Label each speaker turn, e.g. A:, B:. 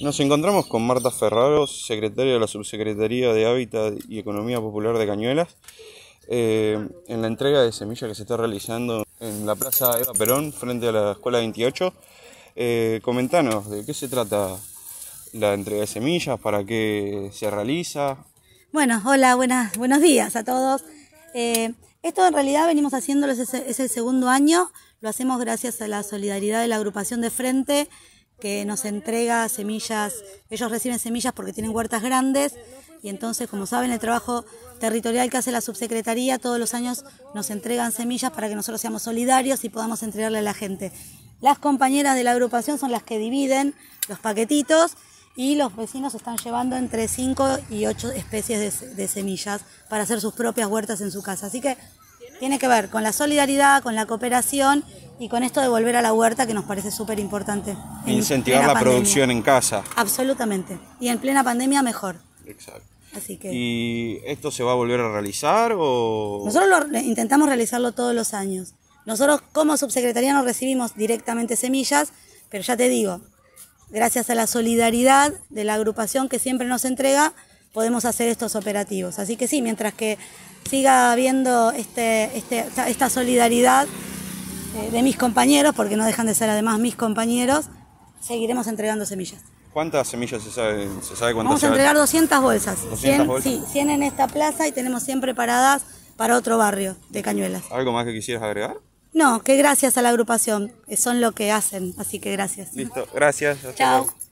A: Nos encontramos con Marta Ferraro, secretaria de la Subsecretaría de Hábitat y Economía Popular de Cañuelas, eh, en la entrega de semillas que se está realizando en la Plaza Eva Perón, frente a la Escuela 28. Eh, comentanos, ¿de qué se trata la entrega de semillas? ¿Para qué se realiza?
B: Bueno, hola, buenas, buenos días a todos. Eh, esto en realidad venimos haciéndolo, es el segundo año, lo hacemos gracias a la solidaridad de la agrupación de frente que nos entrega semillas, ellos reciben semillas porque tienen huertas grandes y entonces, como saben, el trabajo territorial que hace la subsecretaría todos los años nos entregan semillas para que nosotros seamos solidarios y podamos entregarle a la gente. Las compañeras de la agrupación son las que dividen los paquetitos y los vecinos están llevando entre 5 y 8 especies de, de semillas para hacer sus propias huertas en su casa. Así que tiene que ver con la solidaridad, con la cooperación y con esto de volver a la huerta que nos parece súper importante. Incentivar la producción en casa. Absolutamente. Y en plena pandemia mejor. Exacto. Así que...
A: ¿Y esto se va a volver a realizar o...?
B: Nosotros intentamos realizarlo todos los años. Nosotros como subsecretaría no recibimos directamente semillas, pero ya te digo, gracias a la solidaridad de la agrupación que siempre nos entrega, podemos hacer estos operativos. Así que sí, mientras que siga habiendo este, este esta solidaridad eh, de mis compañeros, porque no dejan de ser además mis compañeros, seguiremos entregando semillas.
A: ¿Cuántas semillas se sabe, cuántas Vamos a entregar 200 bolsas. 100, Sí,
B: en esta plaza y tenemos 100 preparadas para otro barrio de Cañuelas.
A: ¿Algo más que quisieras agregar?
B: No, que gracias a la agrupación, eh, son lo que hacen, así que gracias. Listo, gracias. Hasta Chao.